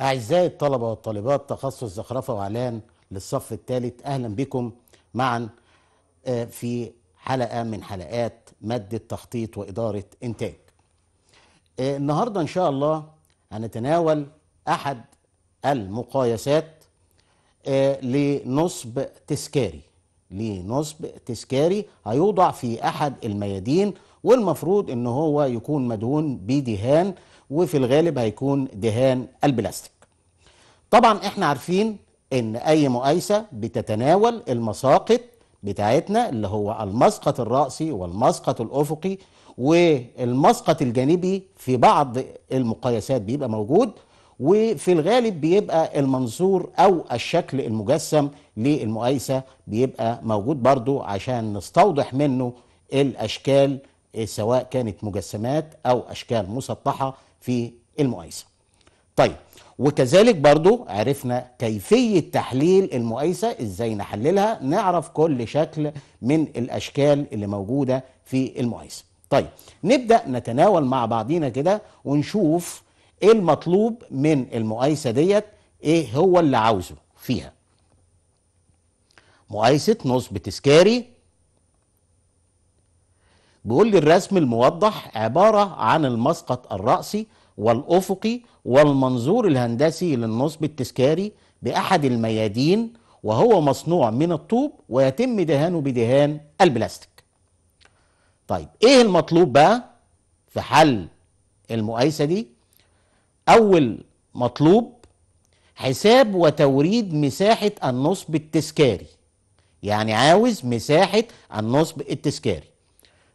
أعزائي الطلبة والطالبات تخصص زخرفة وإعلان للصف الثالث أهلا بكم معا آه، في حلقة من حلقات مادة تخطيط وإدارة إنتاج آه، النهاردة إن شاء الله هنتناول أحد المقايسات آه، لنصب تسكاري لنصب تسكاري هيوضع في أحد الميادين والمفروض ان هو يكون مدهون بدهان وفي الغالب هيكون دهان البلاستيك طبعا احنا عارفين ان اي مقايسه بتتناول المساقط بتاعتنا اللي هو المسقط الرأسي والمسقط الأفقي والمسقط الجانبي في بعض المقايسات بيبقى موجود وفي الغالب بيبقى المنظور أو الشكل المجسم للمقايسة بيبقى موجود برضو عشان نستوضح منه الأشكال سواء كانت مجسمات أو أشكال مسطحة في المقايسه طيب وكذلك برضو عرفنا كيفية تحليل المقايسة ازاي نحللها نعرف كل شكل من الاشكال اللي موجودة في المقايسة طيب نبدأ نتناول مع بعضينا كده ونشوف ايه المطلوب من المقايسة ديت ايه هو اللي عاوزه فيها مقايسة نصب تذكاري بيقول لي الرسم الموضح عبارة عن المسقط الرأسي والأفقي والمنظور الهندسي للنصب التذكاري بأحد الميادين وهو مصنوع من الطوب ويتم دهانه بدهان البلاستيك طيب ايه المطلوب بقى في حل المقايسه دي اول مطلوب حساب وتوريد مساحه النصب التذكاري يعني عاوز مساحه النصب التذكاري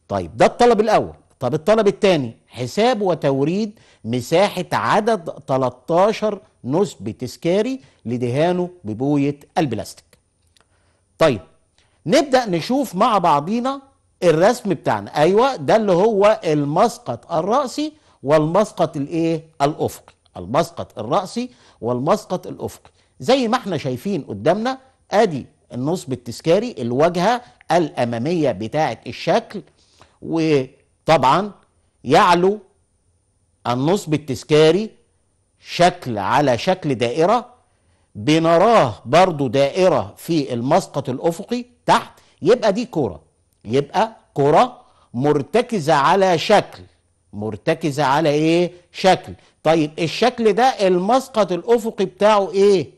طيب ده الطلب الاول طب الطلب الثاني حساب وتوريد مساحة عدد 13 نسبة تذكاري لدهانه ببوية البلاستيك طيب نبدأ نشوف مع بعضينا الرسم بتاعنا أيوة ده اللي هو المسقط الرأسي والمسقط الايه الأفقي المسقط الرأسي والمسقط الأفقي زي ما احنا شايفين قدامنا ادي النصب التذكاري الواجهة الأمامية بتاعة الشكل و طبعا يعلو النصب التذكاري شكل على شكل دائرة بنراه برضو دائرة في المسقط الأفقي تحت يبقى دي كرة يبقى كرة مرتكزة على شكل مرتكزة على ايه شكل طيب الشكل ده المسقط الأفقي بتاعه ايه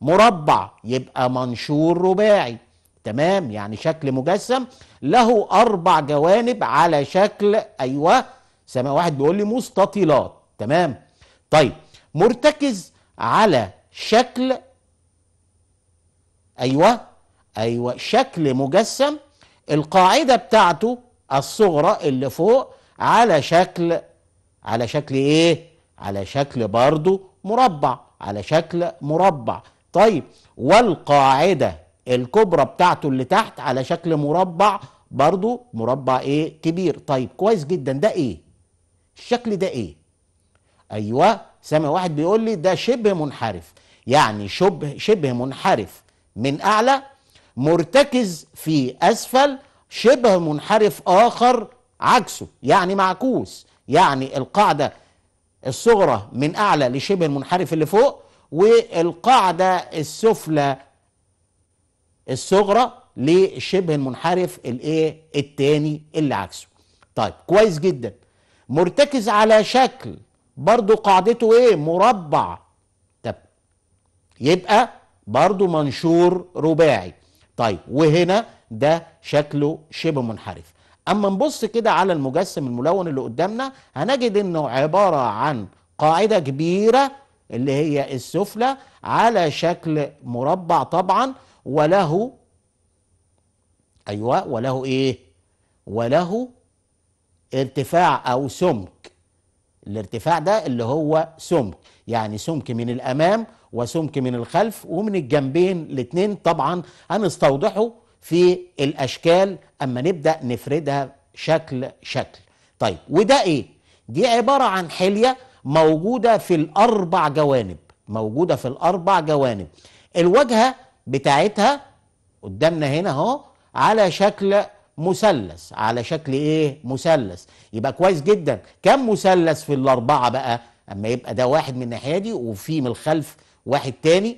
مربع يبقى منشور رباعي تمام يعني شكل مجسم له أربع جوانب على شكل أيوة سماء واحد بيقول لي مستطيلات تمام طيب مرتكز على شكل أيوة أيوة شكل مجسم القاعدة بتاعته الصغرى اللي فوق على شكل على شكل ايه على شكل برضو مربع على شكل مربع طيب والقاعدة الكبرى بتاعته اللي تحت على شكل مربع برضو مربع ايه كبير طيب كويس جدا ده ايه الشكل ده ايه ايوه سامع واحد بيقول لي ده شبه منحرف يعني شبه شبه منحرف من اعلى مرتكز في اسفل شبه منحرف اخر عكسه يعني معكوس يعني القاعده الصغرى من اعلى لشبه المنحرف اللي فوق والقاعده السفلى الصغرى للشبه المنحرف الايه الثاني اللي عكسه طيب كويس جدا مرتكز على شكل برضو قاعدته ايه مربع طب يبقى برضو منشور رباعي طيب وهنا ده شكله شبه منحرف اما نبص كده على المجسم الملون اللي قدامنا هنجد انه عباره عن قاعده كبيره اللي هي السفلى على شكل مربع طبعا وله أيوة وله إيه وله ارتفاع أو سمك الارتفاع ده اللي هو سمك يعني سمك من الأمام وسمك من الخلف ومن الجنبين الاتنين طبعا هنستوضحه في الأشكال أما نبدأ نفردها شكل شكل طيب وده إيه دي عبارة عن حلية موجودة في الأربع جوانب موجودة في الأربع جوانب الواجهة بتاعتها قدامنا هنا اهو على شكل مثلث على شكل ايه مثلث يبقى كويس جدا كم مثلث في الاربعه بقى اما يبقى ده واحد من الناحيه دي وفي من الخلف واحد تاني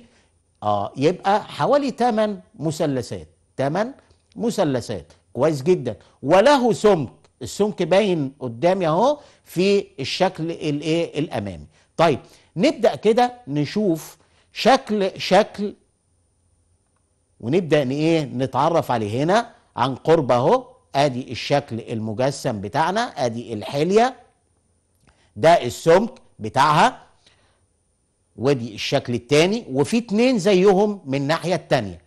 اه يبقى حوالي 8 مثلثات 8 مثلثات كويس جدا وله سمك السمك باين قدامي اهو في الشكل الايه الامامي طيب نبدا كده نشوف شكل شكل ونبدا ايه نتعرف عليه هنا عن قرب اهو ادي الشكل المجسم بتاعنا ادي الحليه ده السمك بتاعها ودي الشكل التاني وفي اتنين زيهم من الناحيه التانيه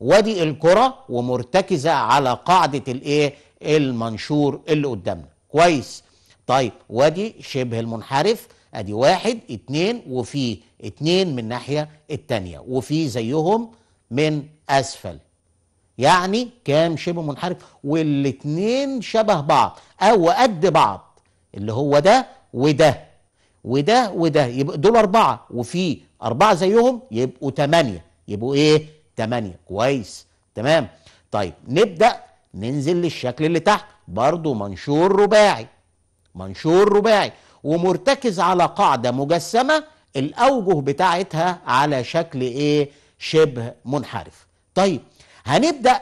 وادي الكره ومرتكزه على قاعده الايه المنشور اللي قدامنا كويس طيب وادي شبه المنحرف ادي واحد اتنين وفي اتنين من الناحيه التانيه وفي زيهم من اسفل يعني كام شبه منحرف والاتنين شبه بعض او قد بعض اللي هو ده وده وده وده يبقى دول اربعه وفي اربعه زيهم يبقوا ثمانيه يبقوا ايه؟ ثمانيه كويس تمام طيب نبدا ننزل للشكل اللي تحت برضو منشور رباعي منشور رباعي ومرتكز على قاعده مجسمه الاوجه بتاعتها على شكل ايه؟ شبه منحرف طيب هنبدأ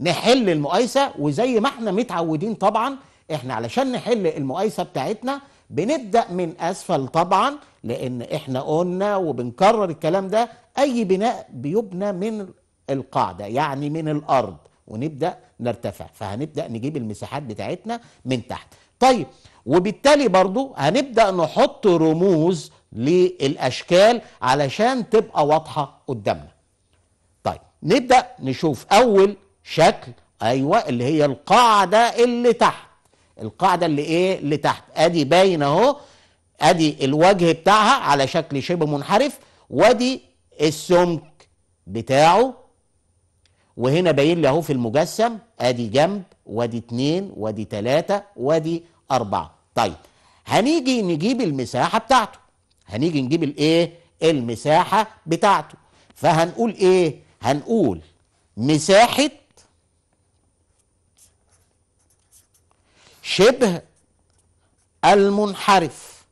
نحل المقايسة وزي ما احنا متعودين طبعا احنا علشان نحل المقايسة بتاعتنا بنبدأ من أسفل طبعا لأن احنا قلنا وبنكرر الكلام ده أي بناء بيبنى من القاعدة يعني من الأرض ونبدأ نرتفع فهنبدأ نجيب المساحات بتاعتنا من تحت طيب وبالتالي برضو هنبدأ نحط رموز للأشكال علشان تبقى واضحة قدامنا نبدأ نشوف أول شكل أيوة اللي هي القاعدة اللي تحت القاعدة اللي إيه اللي تحت أدي باين أهو أدي الوجه بتاعها على شكل شبه منحرف وأدي السمك بتاعه وهنا باين لي أهو في المجسم أدي جنب وأدي اتنين وأدي تلاتة وأدي أربعة طيب هنيجي نجيب المساحة بتاعته هنيجي نجيب الإيه المساحة بتاعته فهنقول إيه هنقول مساحة شبه المنحرف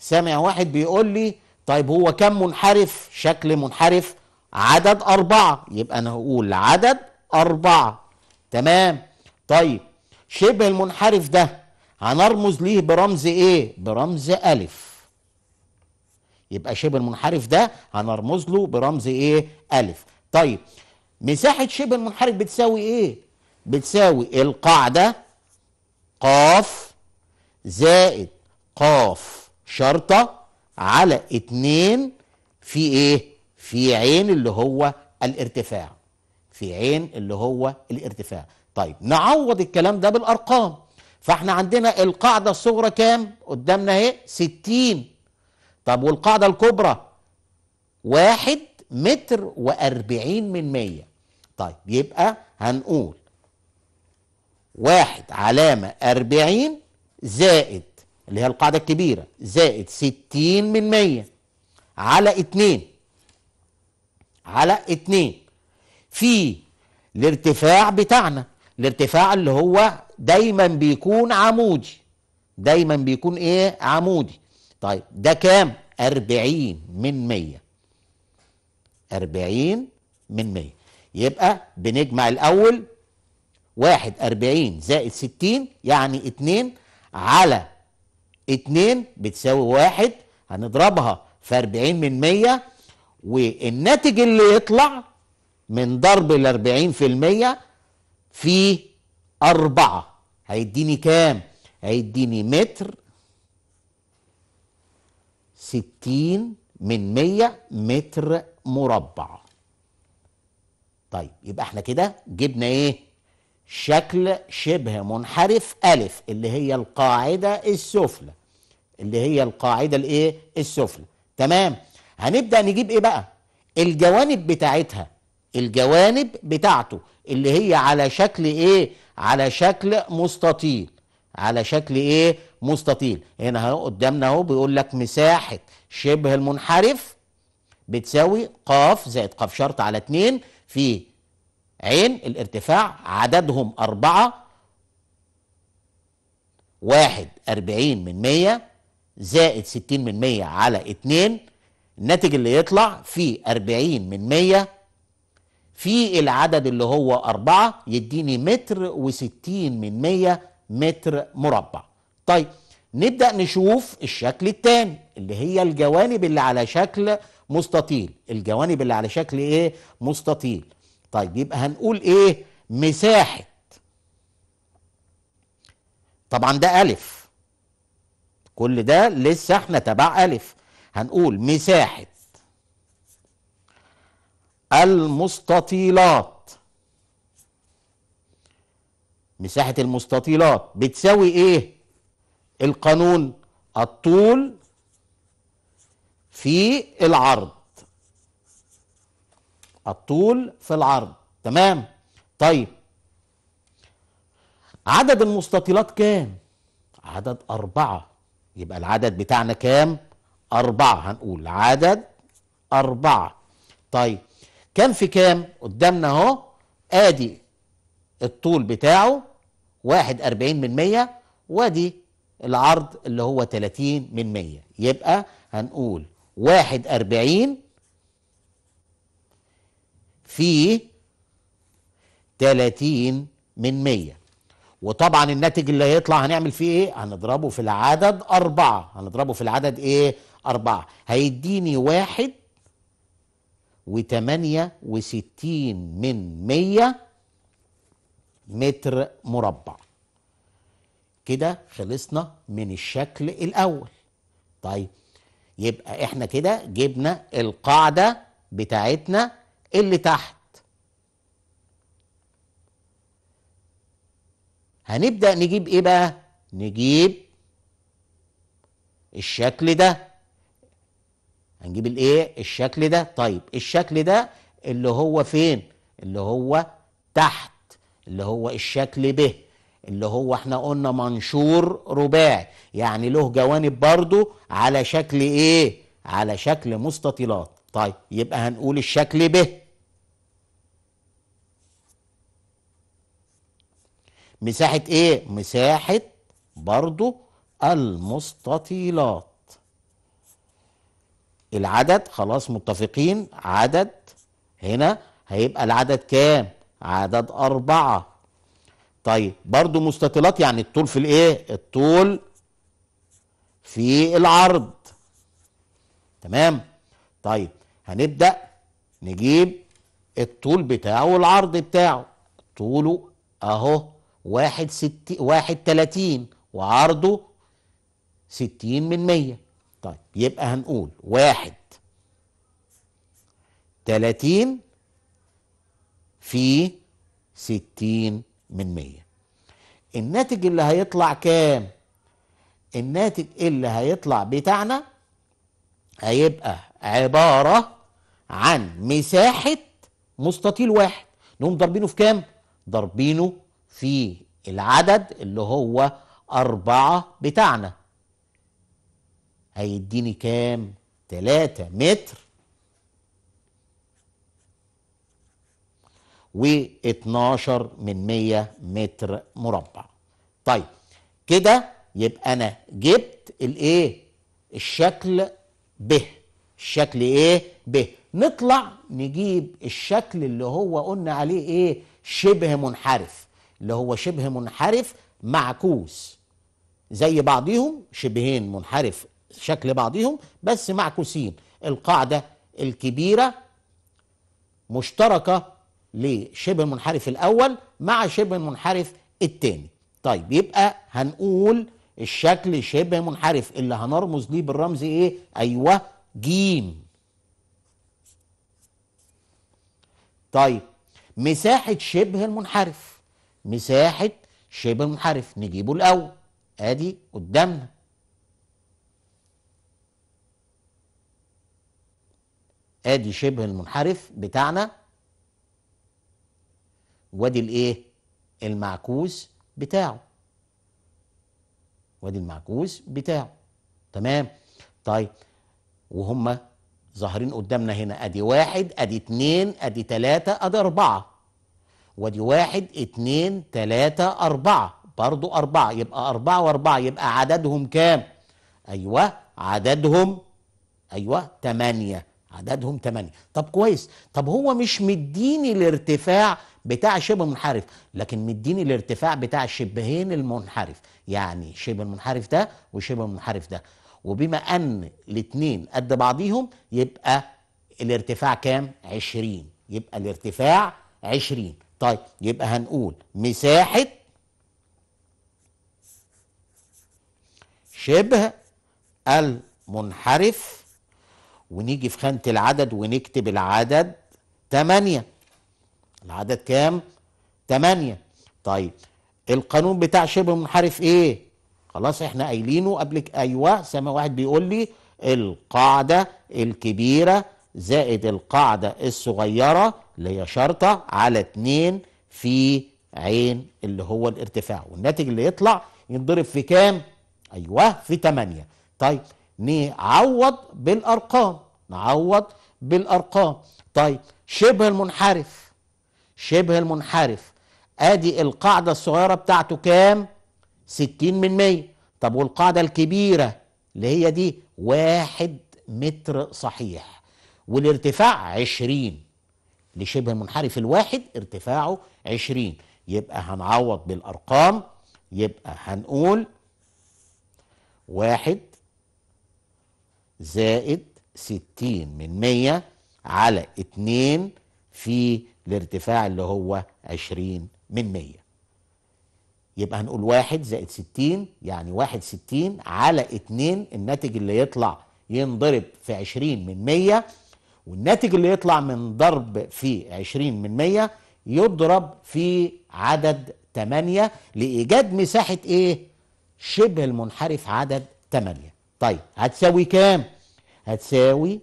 سامع واحد بيقول لي طيب هو كم منحرف شكل منحرف عدد أربعة يبقى أنا هقول عدد أربعة تمام طيب شبه المنحرف ده هنرمز ليه برمز إيه برمز ألف يبقى شبه المنحرف ده هنرمز له برمز ايه الف طيب مساحه شبه المنحرف بتساوي ايه بتساوي القاعده قاف زائد قاف شرطه على اتنين في ايه في عين اللي هو الارتفاع في عين اللي هو الارتفاع طيب نعوض الكلام ده بالارقام فاحنا عندنا القاعده الصغرى كام قدامنا اهي 60 طب والقاعدة الكبرى واحد متر وأربعين من مية طيب يبقى هنقول واحد علامة أربعين زائد اللي هي القاعدة الكبيرة زائد ستين من مية على اتنين على اتنين في الارتفاع بتاعنا الارتفاع اللي هو دايما بيكون عمودي دايما بيكون ايه عمودي طيب ده كام؟ 40 من 100 40 من 100 يبقى بنجمع الأول واحد أربعين زائد ستين يعني اتنين على اتنين بتساوي واحد هنضربها في أربعين من مية والناتج اللي يطلع من ضرب الأربعين في المية في أربعة هيديني كام؟ هيديني متر 60 من 100 متر مربع طيب يبقى احنا كده جبنا ايه شكل شبه منحرف ألف اللي هي القاعدة السفلى اللي هي القاعدة الايه السفلى تمام هنبدأ نجيب ايه بقى الجوانب بتاعتها الجوانب بتاعته اللي هي على شكل ايه على شكل مستطيل على شكل ايه مستطيل هنا اهو قدامنا اهو بيقول لك مساحه شبه المنحرف بتساوي قاف زائد قاف شرط على 2 في عين الارتفاع عددهم أربعة واحد أربعين من مية زائد ستين من مية على اتنين الناتج اللي يطلع في أربعين من مية في العدد اللي هو أربعة يديني متر وستين من مية متر مربع طيب نبدأ نشوف الشكل الثاني اللي هي الجوانب اللي على شكل مستطيل الجوانب اللي على شكل ايه مستطيل طيب يبقى هنقول ايه مساحة طبعا ده ألف كل ده لسه احنا تبع ألف هنقول مساحة المستطيلات مساحة المستطيلات بتساوي ايه القانون الطول في العرض الطول في العرض تمام طيب عدد المستطيلات كام عدد أربعة يبقى العدد بتاعنا كام أربعة هنقول عدد أربعة طيب كام في كام قدامنا اهو ادي الطول بتاعه واحد أربعين من مية وادي العرض اللي هو 30 من 100 يبقى هنقول 41 في 30 من 100 وطبعا الناتج اللي هيطلع هنعمل فيه ايه هنضربه في العدد أربعة هنضربه في العدد ايه أربعة هيديني واحد وتمانية وستين من مية متر مربع كده خلصنا من الشكل الاول طيب يبقى احنا كده جبنا القاعده بتاعتنا اللي تحت هنبدا نجيب ايه بقى نجيب الشكل ده هنجيب الايه الشكل ده طيب الشكل ده اللي هو فين اللي هو تحت اللي هو الشكل ب اللي هو احنا قلنا منشور رباعي يعني له جوانب برضو على شكل ايه على شكل مستطيلات طيب يبقى هنقول الشكل ب مساحة ايه مساحة برضو المستطيلات العدد خلاص متفقين عدد هنا هيبقى العدد كام عدد أربعة طيب برضو مستطيلات يعني الطول في الايه الطول في العرض تمام طيب هنبدأ نجيب الطول بتاعه والعرض بتاعه طوله اهو واحد ست واحد تلاتين وعرضه ستين من مية طيب يبقى هنقول واحد تلاتين في ستين من مية الناتج اللي هيطلع كام الناتج اللي هيطلع بتاعنا هيبقى عبارة عن مساحة مستطيل واحد نقوم ضاربينه في كام ضاربينه في العدد اللي هو أربعة بتاعنا هيديني كام 3 متر و12 من 100 متر مربع طيب كده يبقى انا جبت الايه الشكل ب الشكل ايه ب نطلع نجيب الشكل اللي هو قلنا عليه ايه شبه منحرف اللي هو شبه منحرف معكوس زي بعضيهم شبهين منحرف شكل بعضيهم بس معكوسين القاعدة الكبيرة مشتركة لشبه المنحرف الاول مع شبه المنحرف الثاني طيب يبقى هنقول الشكل شبه منحرف اللي هنرمز ليه بالرمز ايه ايوه جيم طيب مساحه شبه المنحرف مساحه شبه المنحرف نجيبه الاول ادي قدامنا ادي شبه المنحرف بتاعنا وادي الايه المعكوس بتاعه وادي المعكوس بتاعه تمام طيب وهم ظاهرين قدامنا هنا ادي واحد ادي اتنين ادي تلاتة ادي اربعة وادي واحد اتنين تلاتة اربعة برضو اربعة يبقى اربعة واربعة يبقى عددهم كام ايوه عددهم ايوه تمانية عددهم تمانية طب كويس طب هو مش مديني الارتفاع بتاع شبه منحرف لكن مديني الارتفاع بتاع الشبهين المنحرف يعني شبه المنحرف ده وشبه المنحرف ده وبما ان الاثنين قد بعضيهم يبقى الارتفاع كام 20 يبقى الارتفاع 20 طيب يبقى هنقول مساحه شبه المنحرف ونيجي في خانة العدد ونكتب العدد 8 العدد كام؟ 8 طيب القانون بتاع شبه منحرف ايه؟ خلاص احنا قايلينه قبل ايوه سامع واحد بيقول لي القاعده الكبيره زائد القاعده الصغيره اللي هي شرطه على 2 في عين اللي هو الارتفاع والناتج اللي يطلع ينضرب في كام؟ ايوه في 8 طيب نعوض بالارقام نعوض بالارقام طيب شبه المنحرف شبه المنحرف ادي القاعدة الصغيرة بتاعته كام؟ 60 من 100 طب والقاعدة الكبيرة اللي هي دي واحد متر صحيح والارتفاع 20 لشبه المنحرف الواحد ارتفاعه 20 يبقى هنعوض بالأرقام يبقى هنقول واحد زائد ستين من مية على اتنين في لارتفاع اللي هو 20 من 100 يبقى هنقول 1 زائد 60 يعني 1 60 على 2 الناتج اللي يطلع ينضرب في 20 من 100 والناتج اللي يطلع من ضرب في 20 من 100 يضرب في عدد 8 لإيجاد مساحة إيه؟ شبه المنحرف عدد 8 طيب هتساوي كام؟ هتساوي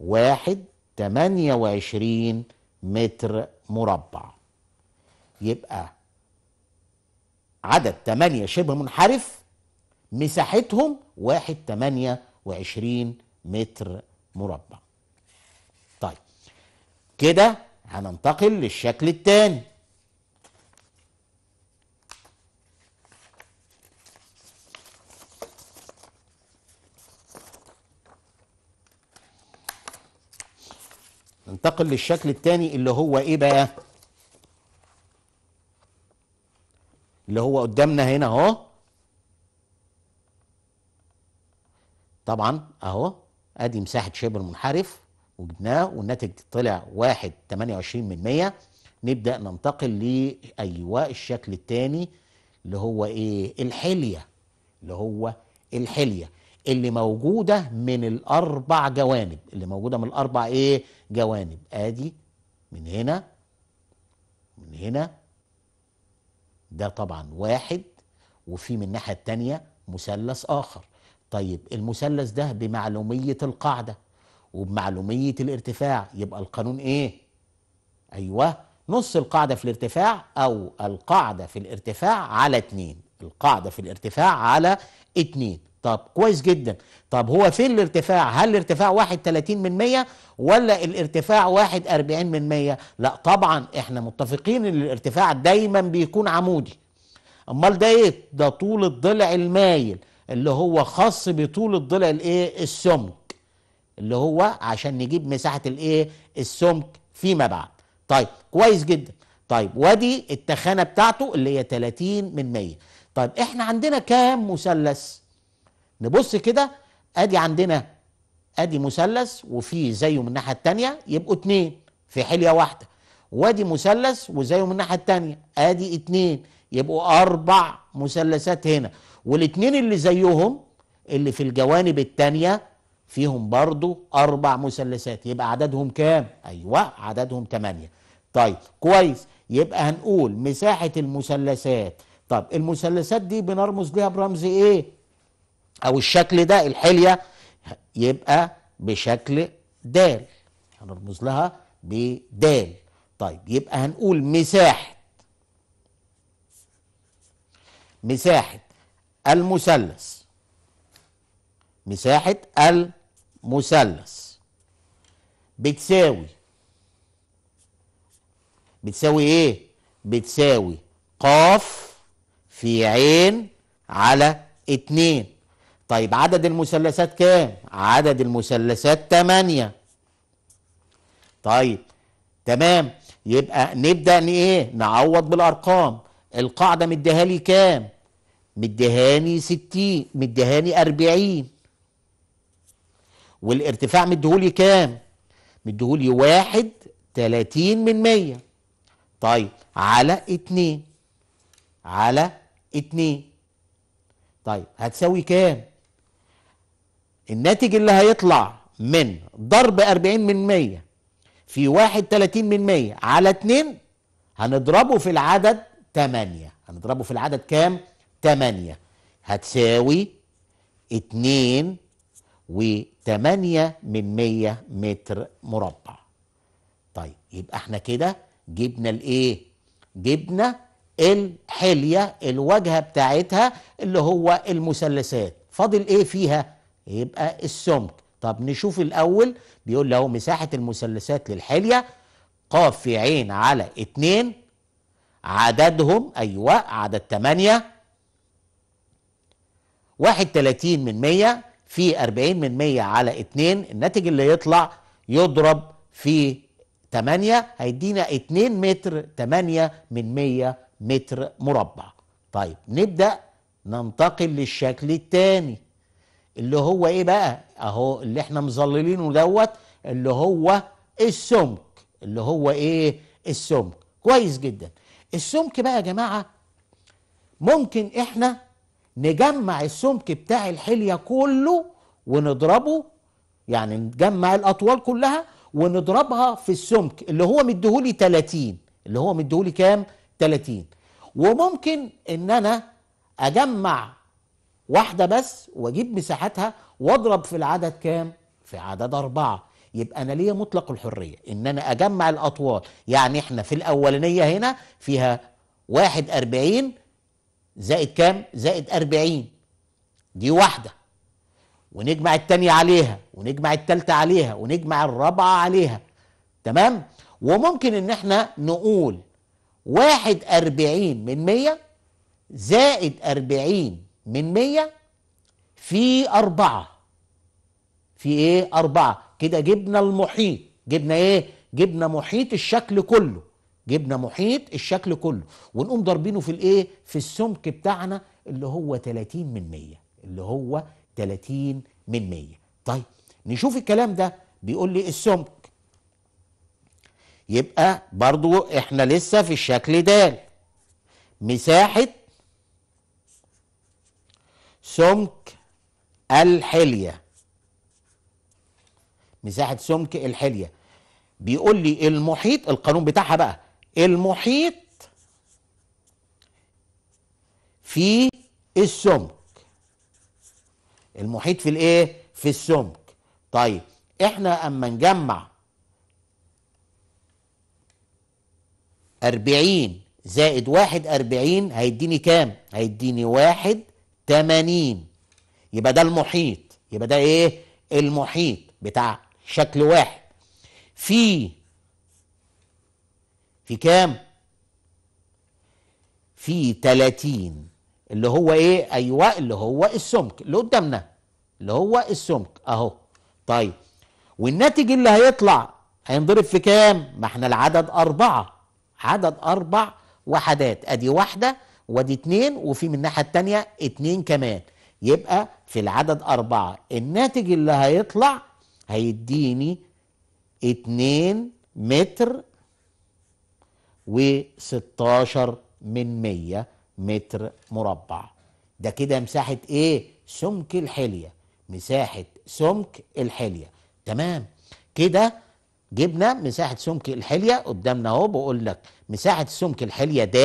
واحد 28 متر مربع يبقى عدد 8 شبه منحرف مساحتهم 1 28 متر مربع طيب كده هننتقل للشكل الثاني ننتقل للشكل الثاني اللي هو ايه بقى اللي هو قدامنا هنا اهو طبعا اهو ادي مساحه شبر المنحرف وجبناه والناتج طلع 1.28 من 100 نبدا ننتقل لايوه الشكل الثاني اللي هو ايه الحليه اللي هو الحليه اللي موجوده من الاربع جوانب اللي موجوده من الاربع ايه جوانب ادي من هنا من هنا ده طبعا واحد وفي من الناحيه الثانيه مثلث اخر طيب المثلث ده بمعلوميه القاعده وبمعلوميه الارتفاع يبقى القانون ايه ايوه نص القاعده في الارتفاع او القاعده في الارتفاع على اتنين القاعده في الارتفاع على اتنين طب كويس جدا طب هو فين الارتفاع هل الارتفاع واحد من 100 ولا الارتفاع واحد من 100 لا طبعا احنا متفقين ان الارتفاع دايما بيكون عمودي امال ده ايه ده طول الضلع المايل اللي هو خاص بطول الضلع الايه السمك اللي هو عشان نجيب مساحه الايه السمك فيما بعد طيب كويس جدا طيب ودي التخانه بتاعته اللي هي 30 من 100 طيب احنا عندنا كام مثلث نبص كده ادي عندنا ادي مثلث وفي زيه من الناحيه الثانيه يبقوا اتنين في حليه واحده وادي مثلث وزيه من الناحيه الثانيه ادي اتنين يبقوا اربع مثلثات هنا والاتنين اللي زيهم اللي في الجوانب الثانيه فيهم برضو اربع مثلثات يبقى عددهم كام ايوه عددهم ثمانيه طيب كويس يبقى هنقول مساحه المثلثات طب المثلثات دي بنرمز ليها برمز ايه او الشكل ده الحليه يبقى بشكل دال هنرمز لها بدال طيب يبقى هنقول مساحه مساحه المثلث مساحه المثلث بتساوي بتساوي ايه بتساوي قاف في عين على اتنين طيب عدد المثلثات كام؟ عدد المثلثات 8 طيب تمام يبقى نبدا ايه؟ نعوض بالارقام القاعده مديها لي كام؟ مديهاني 60 مديهاني 40 والارتفاع مديهولي كام؟ مديهولي 1 30 من 100 طيب على 2 على 2 طيب هتساوي كام؟ الناتج اللي هيطلع من ضرب 40 من 100 في 31 من 100 على 2 هنضربه في العدد 8 هنضربه في العدد كام 8 هتساوي 2 و8 من 100 متر مربع طيب يبقى احنا كده جبنا الايه جبنا الحليه الواجهه بتاعتها اللي هو المثلثات فاضل ايه فيها يبقى السمك طب نشوف الأول بيقول له مساحة المثلثات للحلية قاف في عين على اتنين عددهم أيوة عدد تمانية واحد تلاتين من مية في أربعين من مية على اتنين الناتج اللي يطلع يضرب في تمانية هيدينا اتنين متر تمانية من مية متر مربع طيب نبدأ ننتقل للشكل التاني اللي هو ايه بقى اهو اللي احنا مظللينه دوت اللي هو السمك اللي هو ايه السمك كويس جدا السمك بقى يا جماعه ممكن احنا نجمع السمك بتاع الحليه كله ونضربه يعني نجمع الاطوال كلها ونضربها في السمك اللي هو مديهولي 30 اللي هو مديهولي كام 30 وممكن ان انا اجمع واحدة بس واجيب مساحتها واضرب في العدد كام؟ في عدد أربعة يبقى أنا ليا مطلق الحرية إن أنا أجمع الأطوال يعني إحنا في الأولانية هنا فيها واحد أربعين زائد كام؟ زائد أربعين دي واحدة ونجمع التانية عليها ونجمع التالتة عليها ونجمع الرابعة عليها تمام؟ وممكن إن إحنا نقول واحد أربعين من مية زائد أربعين من 100 في أربعة في إيه أربعة كده جبنا المحيط جبنا إيه جبنا محيط الشكل كله جبنا محيط الشكل كله ونقوم ضاربينه في الإيه في السمك بتاعنا اللي هو 30 من 100 اللي هو 30 من 100 طيب نشوف الكلام ده بيقول لي السمك يبقى برضو احنا لسه في الشكل ده مساحة سمك الحليه مساحه سمك الحليه بيقول لي المحيط القانون بتاعها بقى المحيط في السمك المحيط في الايه في السمك طيب احنا اما نجمع 40 زائد واحد 41 هيديني كام هيديني واحد 80 يبقى ده المحيط يبقى ده ايه المحيط بتاع شكل واحد في في كام في 30 اللي هو ايه ايوه اللي هو السمك اللي قدامنا اللي هو السمك اهو طيب والناتج اللي هيطلع هينضرب في كام ما احنا العدد أربعة عدد أربع وحدات ادي واحدة وادي اتنين وفي من الناحيه التانية اتنين كمان يبقى في العدد أربعة الناتج اللي هيطلع هيديني اتنين متر وستاشر من مية متر مربع ده كده مساحة ايه؟ سمك الحلية مساحة سمك الحلية تمام كده جبنا مساحة سمك الحلية قدامنا اهو بقول لك مساحة سمك الحلية د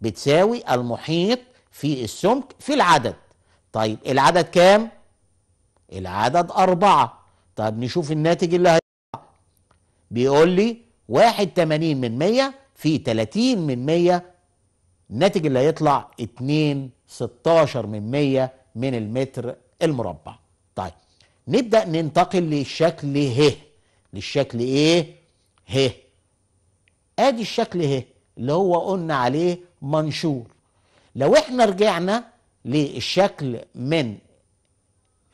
بتساوي المحيط في السمك في العدد طيب العدد كام؟ العدد أربعة طيب نشوف الناتج اللي هيطلع بيقول لي واحد تمانين من مية في تلاتين من مية الناتج اللي هيطلع اتنين ستاشر من مية من المتر المربع طيب نبدأ ننتقل للشكل ه للشكل ايه ه ادي الشكل ه اللي هو قلنا عليه منشور لو احنا رجعنا للشكل من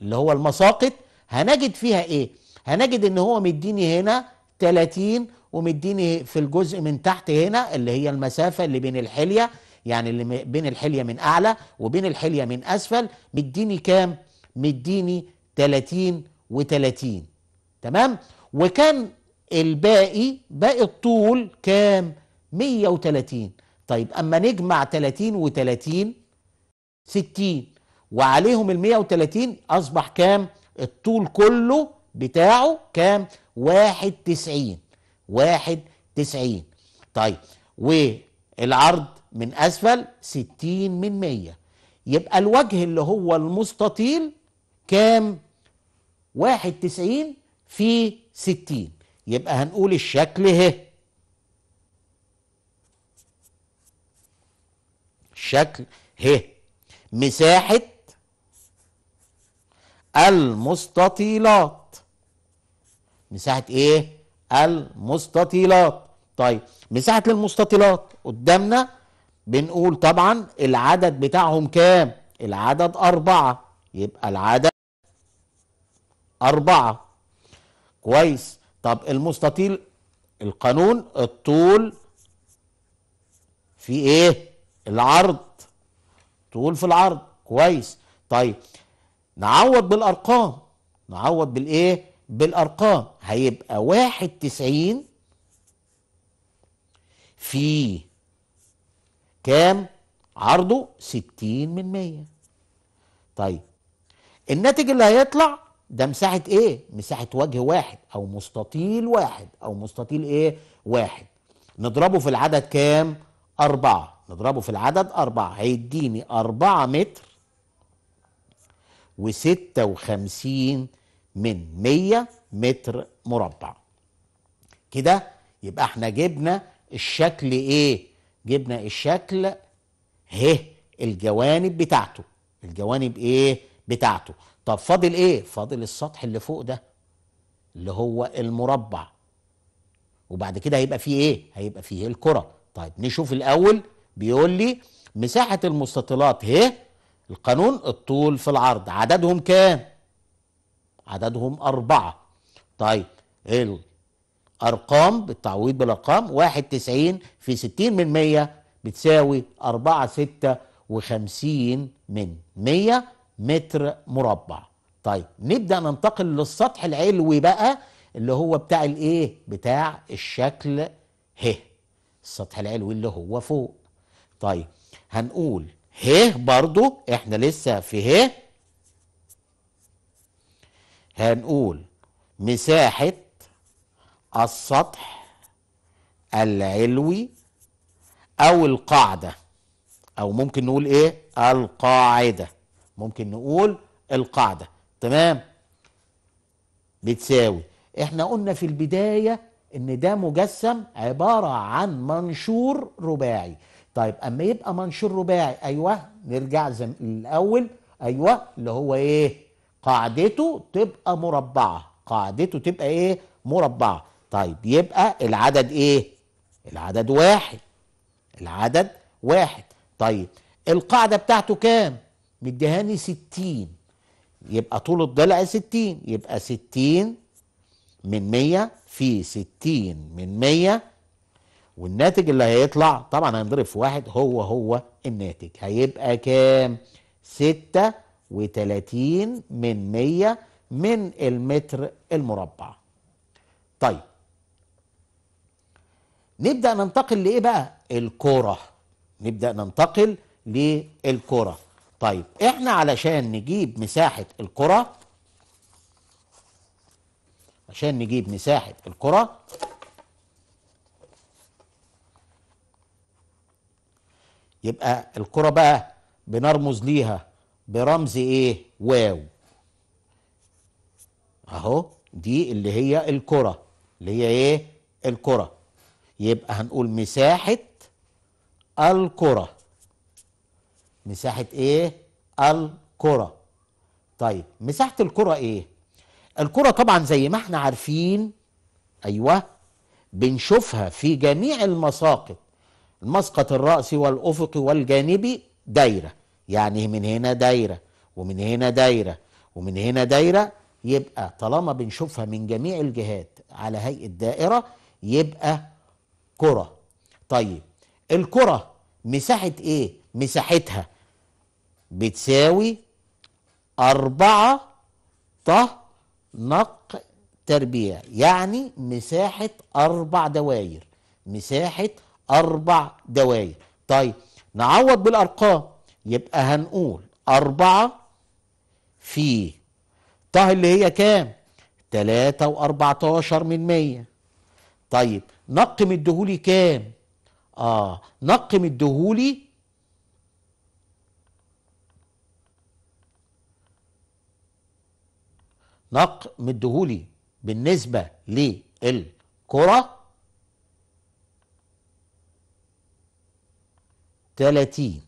اللي هو المساقط هنجد فيها ايه هنجد ان هو مديني هنا 30 ومديني في الجزء من تحت هنا اللي هي المسافة اللي بين الحلية يعني اللي بين الحلية من أعلى وبين الحلية من أسفل مديني كام؟ مديني 30 و30 تمام؟ وكان الباقي باقي الطول كام؟ 130 طيب اما نجمع 30 و30 60 وعليهم ال 130 اصبح كام؟ الطول كله بتاعه كام؟ 91 91 طيب والعرض من اسفل 60 من 100 يبقى الوجه اللي هو المستطيل كام؟ 91 في 60 يبقى هنقول الشكل اهي شكل ه مساحة المستطيلات مساحة ايه؟ المستطيلات طيب مساحة المستطيلات قدامنا بنقول طبعا العدد بتاعهم كام؟ العدد أربعة يبقى العدد أربعة كويس طب المستطيل القانون الطول في ايه؟ العرض تقول في العرض كويس طيب نعوض بالارقام نعوض بالايه بالارقام هيبقى واحد تسعين في كام عرضه ستين من مية طيب الناتج اللي هيطلع ده مساحة ايه مساحة وجه واحد او مستطيل واحد او مستطيل ايه واحد نضربه في العدد كام اربعة نضربه في العدد أربعة هيديني أربعة متر وستة وخمسين من مية متر مربع كده يبقى احنا جبنا الشكل ايه جبنا الشكل ه الجوانب بتاعته الجوانب ايه بتاعته طب فاضل ايه فاضل السطح اللي فوق ده اللي هو المربع وبعد كده هيبقى فيه ايه هيبقى فيه الكره طيب نشوف الاول بيقول لي مساحة المستطيلات هي القانون الطول في العرض عددهم كام؟ عددهم أربعة طيب الأرقام بالتعويض بالأرقام واحد تسعين في ستين من مية بتساوي أربعة ستة وخمسين من مية متر مربع طيب نبدأ ننتقل للسطح العلوي بقى اللي هو بتاع الايه بتاع الشكل ه السطح العلوي اللي هو فوق طيب هنقول ه برضو احنا لسه في ه هنقول مساحة السطح العلوي او القاعدة او ممكن نقول ايه القاعدة ممكن نقول القاعدة تمام بتساوي احنا قلنا في البداية ان ده مجسم عبارة عن منشور رباعي طيب اما يبقى منشور رباعي ايوه نرجع زي الاول ايوه اللي هو ايه قاعدته تبقى مربعه قاعدته تبقى ايه مربعه طيب يبقى العدد ايه العدد واحد العدد واحد طيب القاعده بتاعته كام مديها لي 60 يبقى طول الضلع 60 يبقى 60 من 100 في 60 من 100 والناتج اللي هيطلع طبعا هنضرب في واحد هو هو الناتج هيبقى كام؟ 36 من 100 من المتر المربع. طيب نبدأ ننتقل لإيه بقى؟ الكرة نبدأ ننتقل للكرة طيب إحنا علشان نجيب مساحة الكرة عشان نجيب مساحة الكرة يبقى الكرة بقى بنرمز ليها برمز ايه واو اهو دي اللي هي الكرة اللي هي ايه الكرة يبقى هنقول مساحة الكرة مساحة ايه الكرة طيب مساحة الكرة ايه الكرة طبعا زي ما احنا عارفين ايوه بنشوفها في جميع المساقط المسقط الرأسي والأفقي والجانبي دايرة يعني من هنا دايرة ومن هنا دايرة ومن هنا دايرة يبقى طالما بنشوفها من جميع الجهات على هيئة دائرة يبقى كرة طيب الكرة مساحة ايه؟ مساحتها بتساوي أربعة ط نق تربيع يعني مساحة أربع دواير مساحة أربع دواير طيب نعوض بالأرقام يبقى هنقول أربعة في طه اللي هي كام؟ تلاتة وأربعتاشر من مية طيب نقم الدهولي كام؟ آه نقم الدهولي نقم الدهولي بالنسبة للكرة 30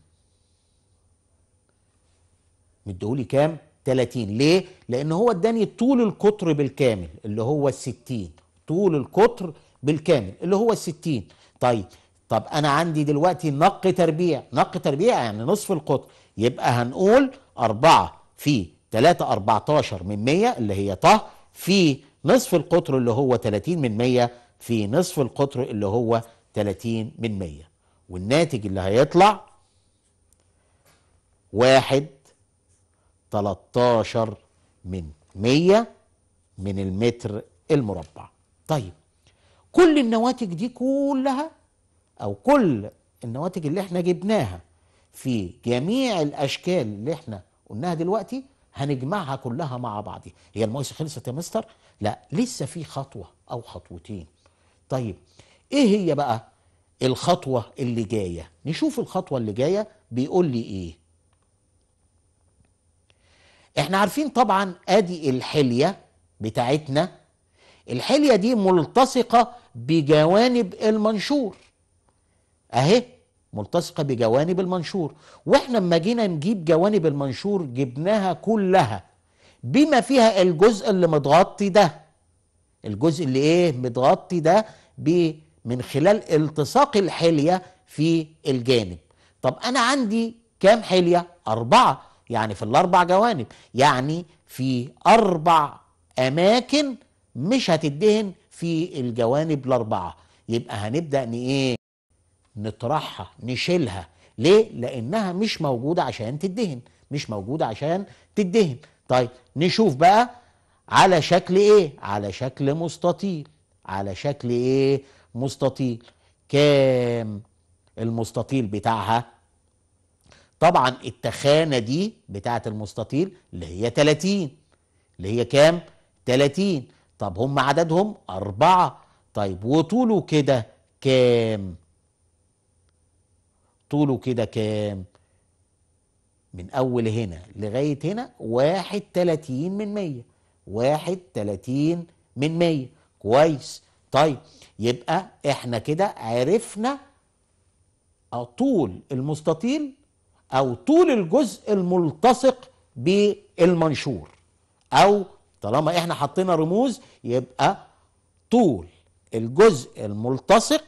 مديهولي كام 30 ليه لان هو اداني طول القطر بالكامل اللي هو ال 60 طول القطر بالكامل اللي هو ال 60 طيب طب انا عندي دلوقتي نق تربيع نق تربيع يعني نصف القطر يبقى هنقول 4 في 3 14 من 100 اللي هي طه في نصف القطر اللي هو 30 من 100 في نصف القطر اللي هو 30 من 100 والناتج اللي هيطلع واحد تلتاشر من مية من المتر المربع طيب كل النواتج دي كلها او كل النواتج اللي احنا جبناها في جميع الاشكال اللي احنا قلناها دلوقتي هنجمعها كلها مع بعض هي المقايسه خلصت يا مستر لا لسه في خطوه او خطوتين طيب ايه هي بقى الخطوه اللي جايه نشوف الخطوه اللي جايه بيقول لي ايه احنا عارفين طبعا ادي الحليه بتاعتنا الحليه دي ملتصقه بجوانب المنشور اهي ملتصقه بجوانب المنشور واحنا لما جينا نجيب جوانب المنشور جبناها كلها بما فيها الجزء اللي متغطي ده الجزء اللي ايه متغطي ده ب من خلال التصاق الحلية في الجانب طب أنا عندي كام حلية؟ أربعة يعني في الأربع جوانب يعني في أربع أماكن مش هتدهن في الجوانب الأربعة يبقى هنبدأ إيه؟ نطرحها نشيلها ليه؟ لأنها مش موجودة عشان تدهن مش موجودة عشان تدهن طيب نشوف بقى على شكل إيه؟ على شكل مستطيل على شكل إيه؟ مستطيل كام المستطيل بتاعها طبعا التخانة دي بتاعة المستطيل اللي هي 30 اللي هي كام 30 طب هم عددهم أربعة طيب وطوله كده كام طوله كده كام من أول هنا لغاية هنا واحد تلاتين من مية واحد تلاتين من مية كويس طيب يبقى احنا كده عرفنا طول المستطيل او طول الجزء الملتصق بالمنشور او طالما احنا حطينا رموز يبقى طول الجزء الملتصق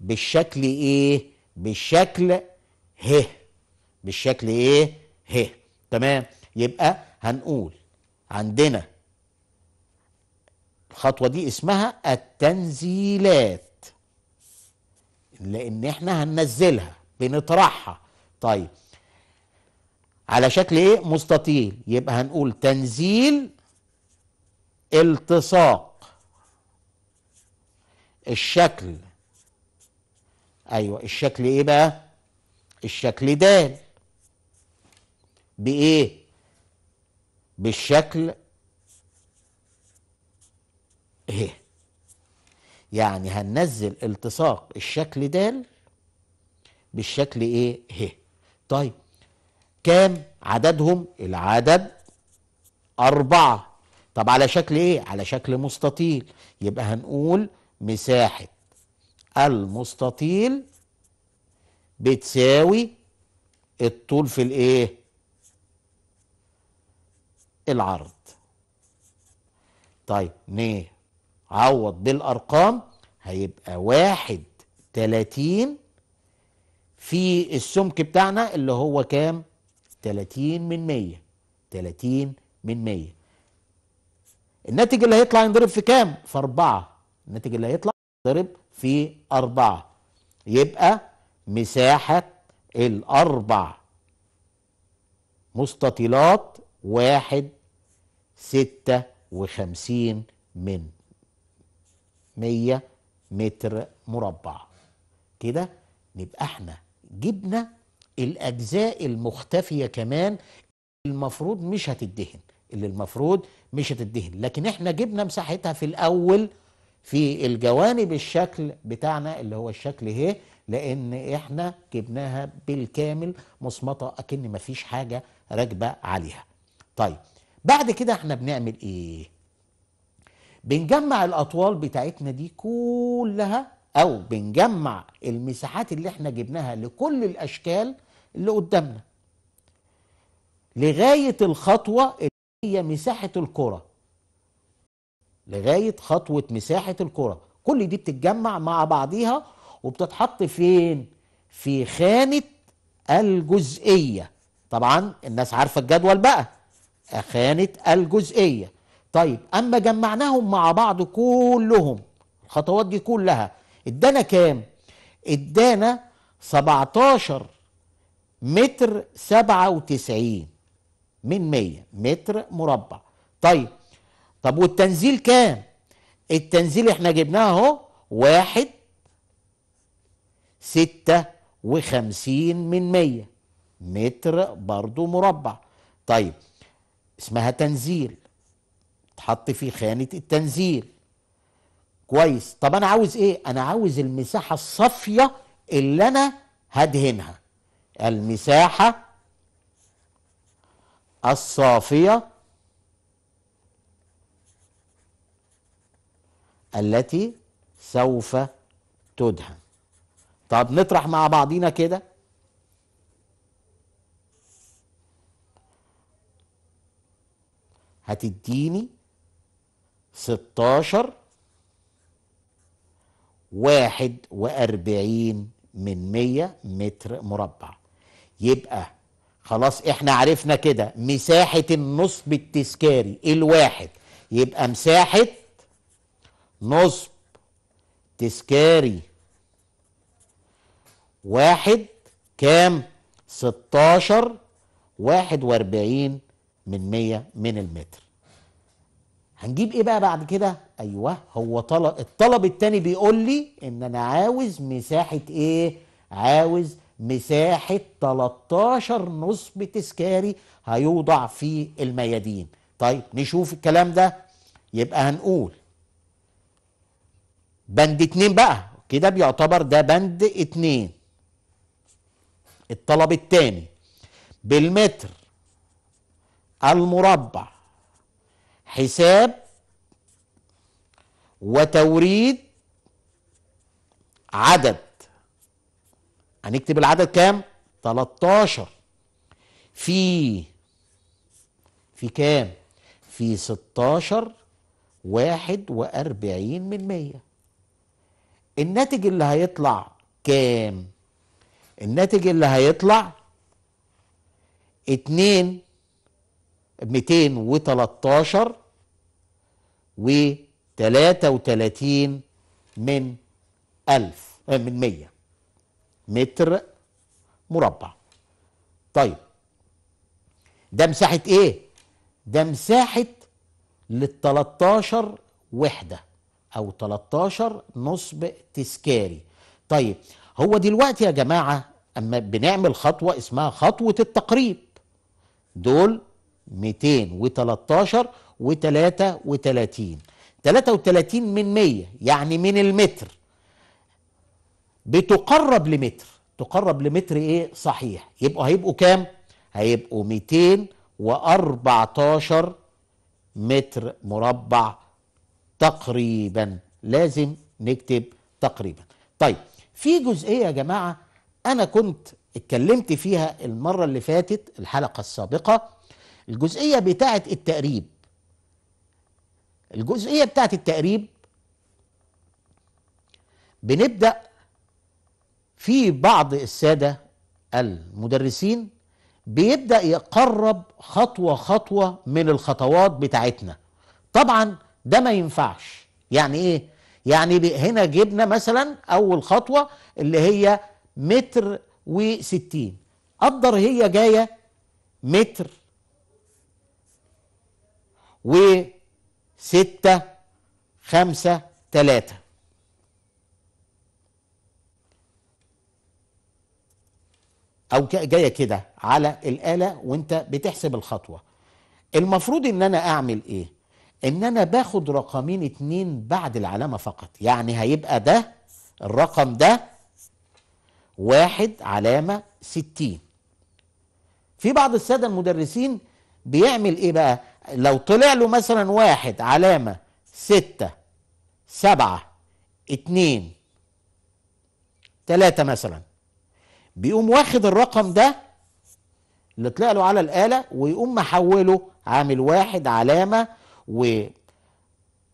بالشكل ايه بالشكل ه بالشكل ايه ه تمام يبقى هنقول عندنا الخطوه دي اسمها التنزيلات لان احنا هننزلها بنطرحها طيب على شكل ايه مستطيل يبقى هنقول تنزيل التصاق الشكل ايوه الشكل ايه بقى الشكل دال بايه بالشكل اهي يعني هننزل التصاق الشكل د بالشكل ايه ه طيب كام عددهم العدد أربعة طب على شكل ايه على شكل مستطيل يبقى هنقول مساحة المستطيل بتساوي الطول في الايه العرض طيب ن عوض بالارقام هيبقى واحد تلاتين في السمك بتاعنا اللي هو كام تلاتين من مية تلاتين من مية الناتج اللي هيطلع ينضرب في كام في اربعة الناتج اللي هيطلع ينضرب في اربعة يبقى مساحة الاربع مستطيلات واحد ستة وخمسين من 100 متر مربع كده نبقى احنا جبنا الاجزاء المختفيه كمان المفروض مش هتدهن اللي المفروض مش هتدهن لكن احنا جبنا مساحتها في الاول في الجوانب الشكل بتاعنا اللي هو الشكل اهي لان احنا جبناها بالكامل مصمطه اكن مفيش حاجه راكبه عليها طيب بعد كده احنا بنعمل ايه بنجمع الاطوال بتاعتنا دي كلها او بنجمع المساحات اللي احنا جبناها لكل الاشكال اللي قدامنا لغايه الخطوه اللي هي مساحه الكره لغايه خطوه مساحه الكره كل دي بتتجمع مع بعضيها وبتتحط فين في خانه الجزئيه طبعا الناس عارفه الجدول بقى خانه الجزئيه طيب اما جمعناهم مع بعض كلهم الخطوات دي كلها ادانا كام ادانا 17 متر 97 من 100 متر مربع طيب طب والتنزيل كام التنزيل احنا جبناه اهو واحد ستة وخمسين من مية متر برضو مربع طيب اسمها تنزيل اتحط في خانه التنزيل كويس طب انا عاوز ايه انا عاوز المساحه الصافيه اللي انا هدهنها المساحه الصافيه التي سوف تدهن طب نطرح مع بعضينا كده هتديني ستاشر واحد وأربعين من مية متر مربع يبقى خلاص احنا عرفنا كده مساحة النصب التذكاري الواحد يبقى مساحة نصب تذكاري واحد كام ستاشر واحد واربعين من مية من المتر هنجيب ايه بقى بعد كده ايوه هو طلب الطلب الثاني بيقول لي ان انا عاوز مساحه ايه عاوز مساحه 13 نصب تذكاري هيوضع في الميادين طيب نشوف الكلام ده يبقى هنقول بند اتنين بقى كده بيعتبر ده بند اتنين الطلب التاني بالمتر المربع حساب وتوريد عدد هنكتب العدد كام 13 في في كام في 16 واحد وأربعين من مية الناتج اللي هيطلع كام الناتج اللي هيطلع اتنين ميتين وتلاتاشر و 33 من ألف آه، من 100 متر مربع طيب ده مساحة ايه؟ ده مساحة لل 13 وحدة أو 13 نصب تسكاري طيب هو دلوقتي يا جماعة أما بنعمل خطوة اسمها خطوة التقريب دول 213 و33 33 من 100 يعني من المتر بتقرب لمتر تقرب لمتر ايه صحيح يبقوا هيبقوا كام هيبقوا 214 متر مربع تقريبا لازم نكتب تقريبا طيب في جزئيه يا جماعه انا كنت اتكلمت فيها المره اللي فاتت الحلقه السابقه الجزئيه بتاعه التقريب الجزئيه بتاعت التقريب بنبدا في بعض الساده المدرسين بيبدا يقرب خطوه خطوه من الخطوات بتاعتنا طبعا ده ما ينفعش يعني ايه يعني هنا جبنا مثلا اول خطوه اللي هي متر وستين قدر هي جايه متر و ستة خمسة تلاتة أو جاية كده على الآلة وأنت بتحسب الخطوة المفروض إن أنا أعمل إيه؟ إن أنا باخد رقمين اتنين بعد العلامة فقط يعني هيبقى ده الرقم ده واحد علامة ستين في بعض السادة المدرسين بيعمل إيه بقى؟ لو طلع له مثلا واحد علامة ستة سبعة اتنين تلاتة مثلا بيقوم واخد الرقم ده اللي طلع له على الآلة ويقوم محوله عامل واحد علامة و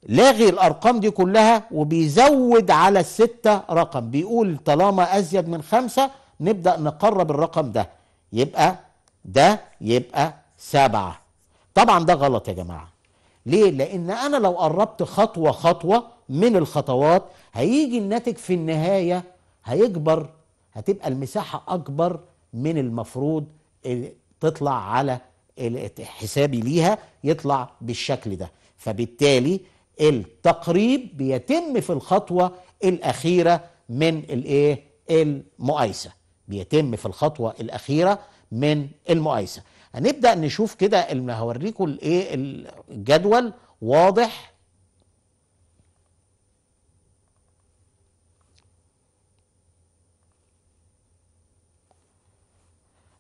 لاغي الارقام دي كلها وبيزود على السته رقم بيقول طالما ازيد من خمسه نبدا نقرب الرقم ده يبقى ده يبقى سبعه طبعا ده غلط يا جماعه ليه لان انا لو قربت خطوه خطوه من الخطوات هيجي الناتج في النهايه هيكبر هتبقى المساحه اكبر من المفروض آه، تطلع على حسابي ليها يطلع بالشكل ده فبالتالي التقريب بيتم في الخطوه الاخيره من الايه المقايسه بيتم في الخطوه الاخيره من المقايسه هنبدا نشوف كده اللي هوريكم الايه الجدول واضح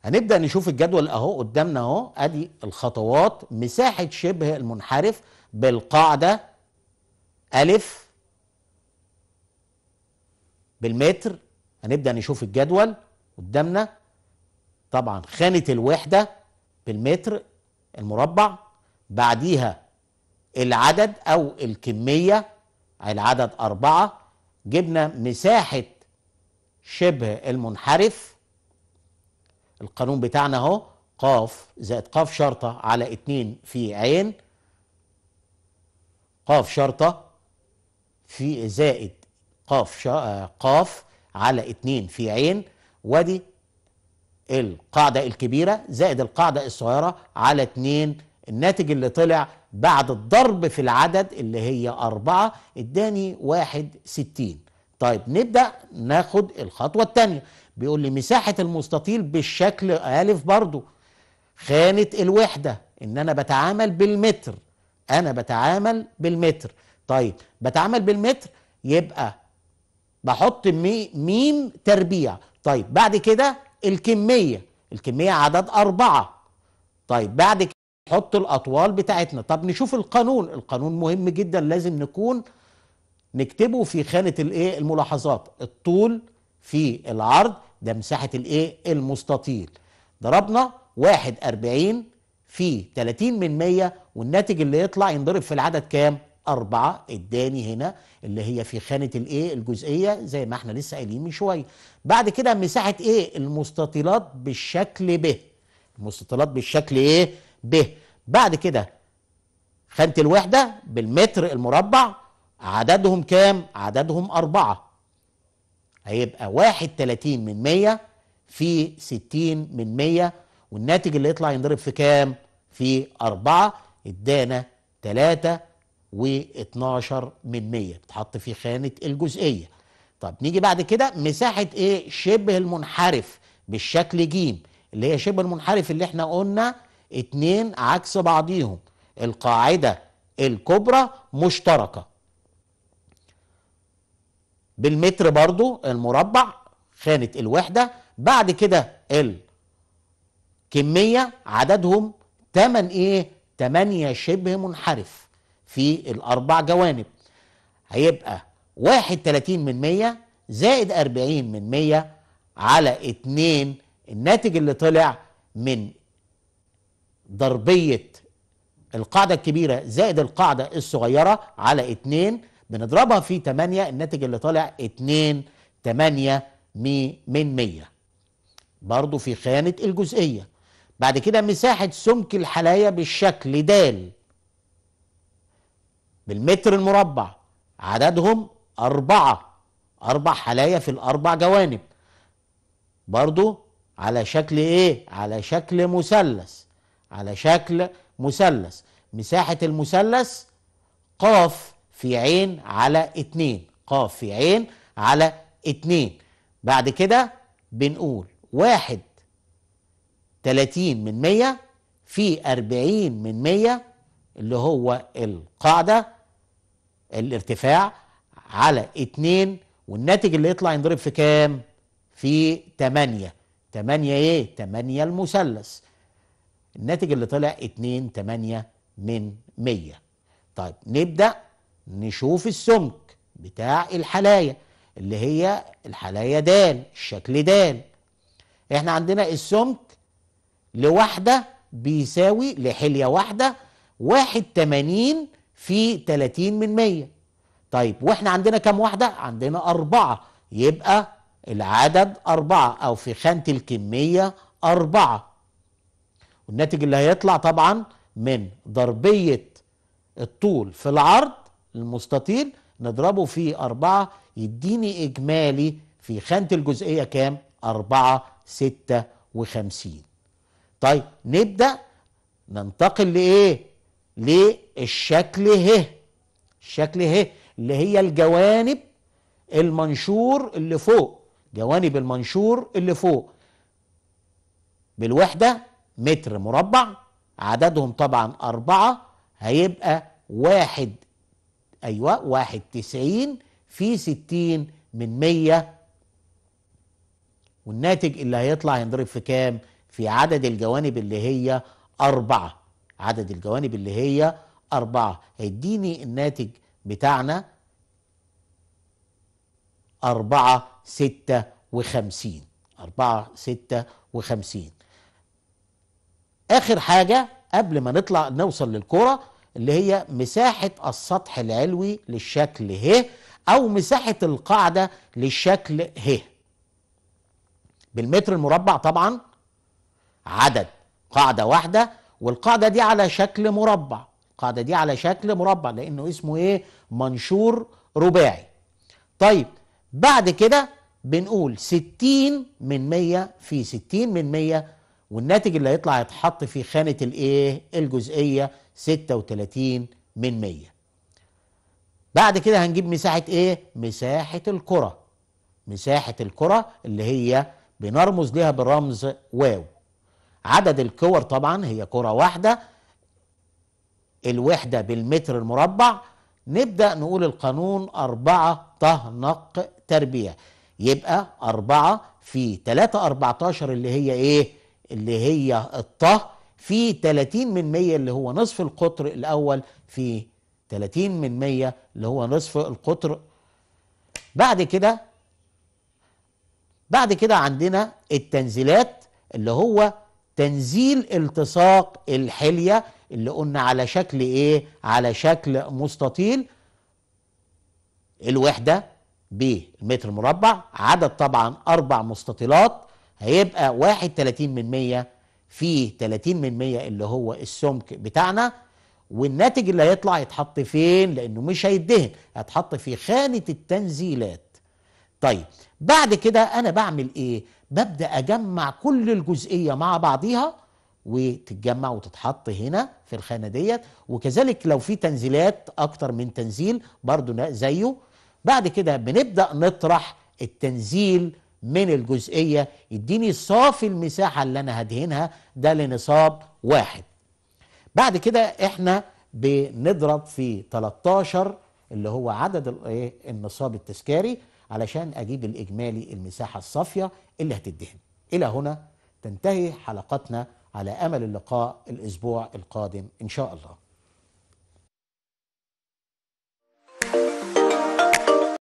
هنبدا نشوف الجدول اهو قدامنا اهو ادي الخطوات مساحه شبه المنحرف بالقاعده الف بالمتر هنبدا نشوف الجدول قدامنا طبعا خانه الوحده بالمتر المربع بعديها العدد أو الكمية يعني العدد أربعة جبنا مساحة شبه المنحرف القانون بتاعنا اهو قاف زائد قاف شرطة على اتنين في عين قاف شرطة في زائد قاف قاف على اتنين في عين ودي القاعدة الكبيرة زائد القاعدة الصغيرة على 2 الناتج اللي طلع بعد الضرب في العدد اللي هي أربعة اداني واحد ستين طيب نبدأ ناخد الخطوة التانية بيقول لي مساحة المستطيل بالشكل ألف برضو خانة الوحدة إن أنا بتعامل بالمتر أنا بتعامل بالمتر طيب بتعامل بالمتر يبقى بحط ميم تربيع طيب بعد كده الكمية الكمية عدد أربعة طيب بعد كده نحط الأطوال بتاعتنا طب نشوف القانون القانون مهم جدا لازم نكون نكتبه في خانة الايه الملاحظات الطول في العرض ده مساحة الايه المستطيل ضربنا واحد أربعين في 30 من 100 والناتج اللي يطلع ينضرب في العدد كام؟ أربعة إداني هنا اللي هي في خانة الإيه الجزئية زي ما إحنا لسه قايلين من شوية. بعد كده مساحة إيه؟ المستطيلات بالشكل ب. المستطيلات بالشكل إيه؟ ب. بعد كده خانة الوحدة بالمتر المربع عددهم كام؟ عددهم أربعة. هيبقى 31 من 100 في 60 من 100 والناتج اللي يطلع ينضرب في كام؟ في 4 ادانا 3 و12 من 100 بتحط في خانه الجزئيه طب نيجي بعد كده مساحه ايه شبه المنحرف بالشكل ج اللي هي شبه المنحرف اللي احنا قلنا اتنين عكس بعضيهم القاعده الكبرى مشتركه بالمتر برضو المربع خانه الوحده بعد كده الكميه عددهم 8 ايه 8 شبه منحرف في الاربع جوانب هيبقى 31 من 100 زائد 40 من 100 على 2 الناتج اللي طلع من ضربية القاعدة الكبيرة زائد القاعدة الصغيرة على 2 بنضربها في 8 الناتج اللي طالع 2 8 من 100 برضو في خانة الجزئية بعد كده مساحة سمك الحلايا بالشكل د بالمتر المربع عددهم أربعة أربع حلايا في الأربع جوانب برضو على شكل إيه؟ على شكل مثلث على شكل مثلث مساحة المثلث قاف في عين على اتنين قاف في عين على اتنين بعد كده بنقول واحد تلاتين من مية في أربعين من مية اللي هو القاعدة الارتفاع على 2 والناتج اللي يطلع ينضرب في كام؟ في 8 8 ايه؟ 8 المثلث الناتج اللي طلع 2 8 من 100 طيب نبدأ نشوف السمك بتاع الحلايا اللي هي الحلايا دال الشكل دال احنا عندنا السمك لوحدة بيساوي لحلية واحدة واحد في 30 من 100 طيب واحنا عندنا كام واحدة؟ عندنا أربعة يبقى العدد أربعة أو في خانة الكمية أربعة والناتج اللي هيطلع طبعا من ضربية الطول في العرض المستطيل نضربه في أربعة يديني إجمالي في خانة الجزئية كام؟ أربعة ستة وخمسين طيب نبدأ ننتقل لإيه؟ للشكل ه الشكل ه اللي هي الجوانب المنشور اللي فوق جوانب المنشور اللي فوق بالوحدة متر مربع عددهم طبعا أربعة هيبقى واحد أيوة واحد تسعين في ستين من مية والناتج اللي هيطلع هينضرب في كام؟ في عدد الجوانب اللي هي أربعة عدد الجوانب اللي هي أربعة هيديني الناتج بتاعنا أربعة ستة وخمسين أربعة ستة وخمسين آخر حاجة قبل ما نطلع نوصل للكرة اللي هي مساحة السطح العلوي للشكل ه أو مساحة القاعدة للشكل ه بالمتر المربع طبعا عدد قاعدة واحدة والقاعدة دي على شكل مربع القاعدة دي على شكل مربع لأنه اسمه إيه منشور رباعي طيب بعد كده بنقول 60 من 100 في 60 من 100 والناتج اللي هيطلع يتحط في خانة الإيه الجزئية 36 من 100 بعد كده هنجيب مساحة إيه مساحة الكرة مساحة الكرة اللي هي بنرمز لها برمز واو عدد الكور طبعا هي كرة واحدة الوحدة بالمتر المربع نبدأ نقول القانون أربعة نق تربية يبقى أربعة في 3 14 اللي هي إيه اللي هي الطه في 30 من 100 اللي هو نصف القطر الأول في 30 من 100 اللي هو نصف القطر بعد كده بعد كده عندنا التنزيلات اللي هو تنزيل التصاق الحليه اللي قلنا على شكل ايه على شكل مستطيل الوحده بالمتر مربع عدد طبعا اربع مستطيلات هيبقى واحد 30 من 100 في 30 من 100 اللي هو السمك بتاعنا والناتج اللي هيطلع يتحط فين لانه مش هيدهن هيتحط في خانه التنزيلات طيب بعد كده انا بعمل ايه ببدا اجمع كل الجزئيه مع بعضيها وتتجمع وتتحط هنا في الخانه ديت وكذلك لو في تنزيلات اكتر من تنزيل برضه زيه بعد كده بنبدا نطرح التنزيل من الجزئيه يديني صافي المساحه اللي انا هدهنها ده لنصاب واحد بعد كده احنا بنضرب في 13 اللي هو عدد إيه، النصاب التذكاري علشان أجيب الإجمالي المساحة الصافية اللي هتدهن إلى هنا تنتهي حلقتنا على أمل اللقاء الأسبوع القادم إن شاء الله